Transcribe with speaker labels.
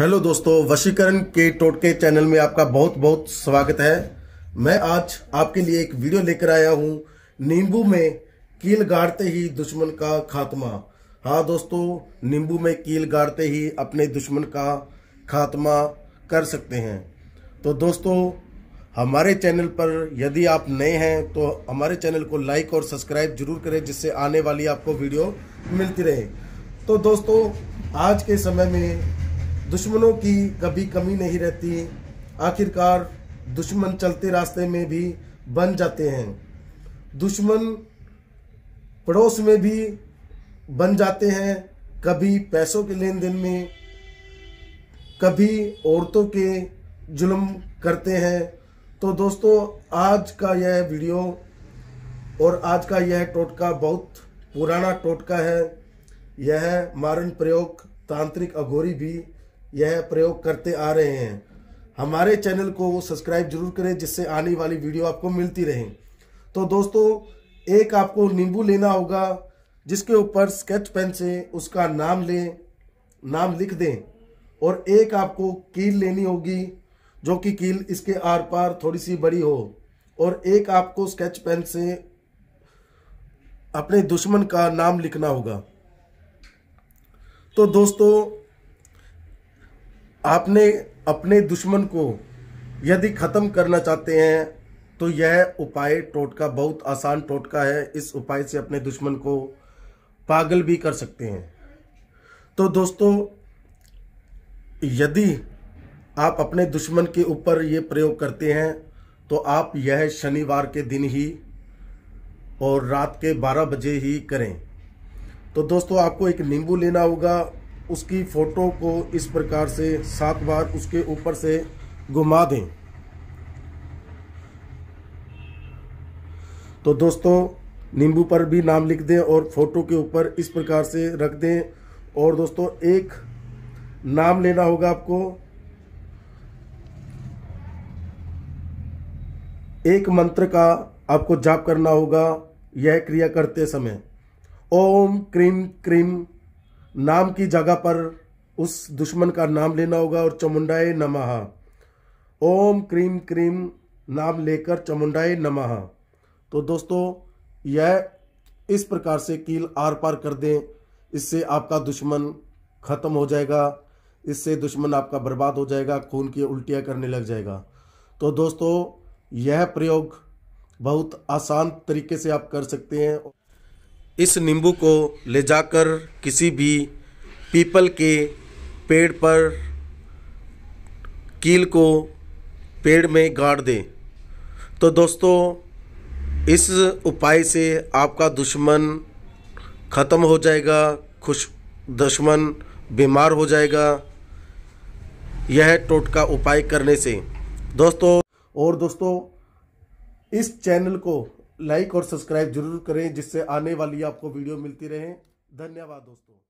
Speaker 1: hello दोस्तों वशीकरण के टोटके channel में आपका बहुत बहुत स्वागत है मैं आज आपके लिए एक वीडियो लेकर आया हूं नींबू में कील गाड़ते ही दुश्मन का खात्मा हाँ दोस्तों नींबू में कील गाड़ते ही अपने दुश्मन का खात्मा कर सकते हैं तो दोस्तों हमारे चैनल पर यदि आप नए हैं तो हमारे चैनल को लाइक और सब्सक्राइब जरूर करें जिससे आने वाली आपको वीडियो मिलती रहे तो दोस्तों आज के समय में दुश्मनों की कभी कमी नहीं रहती आखिरकार दुश्मन चलते रास्ते में भी बन जाते हैं दुश्मन पड़ोस में भी बन जाते हैं कभी पैसों के लेन देन में कभी औरतों के जुल्म करते हैं तो दोस्तों आज का यह वीडियो और आज का यह टोटका बहुत पुराना टोटका है यह मारण प्रयोग तांत्रिक अघोरी भी यह प्रयोग करते आ रहे हैं हमारे चैनल को सब्सक्राइब जरूर करें जिससे आने वाली वीडियो आपको मिलती रहे तो दोस्तों एक आपको नींबू लेना होगा जिसके ऊपर स्केच पेन से उसका नाम लें नाम लिख दें और एक आपको कील लेनी होगी जो कि कील इसके आर पार थोड़ी सी बड़ी हो और एक आपको स्केच पेन से अपने दुश्मन का नाम लिखना होगा तो दोस्तों आपने अपने दुश्मन को यदि खत्म करना चाहते हैं तो यह उपाय टोटका बहुत आसान टोटका है इस उपाय से अपने दुश्मन को पागल भी कर सकते हैं तो दोस्तों यदि आप अपने दुश्मन के ऊपर ये प्रयोग करते हैं तो आप यह शनिवार के दिन ही और रात के 12 बजे ही करें तो दोस्तों आपको एक नींबू लेना होगा उसकी फ़ोटो को इस प्रकार से सात बार उसके ऊपर से घुमा दें तो दोस्तों नींबू पर भी नाम लिख दें और फ़ोटो के ऊपर इस प्रकार से रख दें और दोस्तों एक नाम लेना होगा आपको एक मंत्र का आपको जाप करना होगा यह क्रिया करते समय ओम क्रीम क्रीम नाम की जगह पर उस दुश्मन का नाम लेना होगा और चमुंडाए नमः ओम क्रीम क्रीम नाम लेकर चमुंडाए नमः तो दोस्तों यह इस प्रकार से कील आर पार कर दें इससे आपका दुश्मन ख़त्म हो जाएगा इससे दुश्मन आपका बर्बाद हो जाएगा खून की उल्टियाँ करने लग जाएगा तो दोस्तों यह प्रयोग बहुत आसान तरीके से आप कर सकते हैं इस नींबू को ले जाकर किसी भी पीपल के पेड़ पर कील को पेड़ में गाड़ दें तो दोस्तों इस उपाय से आपका दुश्मन ख़त्म हो जाएगा खुश दुश्मन बीमार हो जाएगा यह टोटका उपाय करने से दोस्तों और दोस्तों इस चैनल को लाइक और सब्सक्राइब जरूर करें जिससे आने वाली आपको वीडियो मिलती रहे धन्यवाद दोस्तों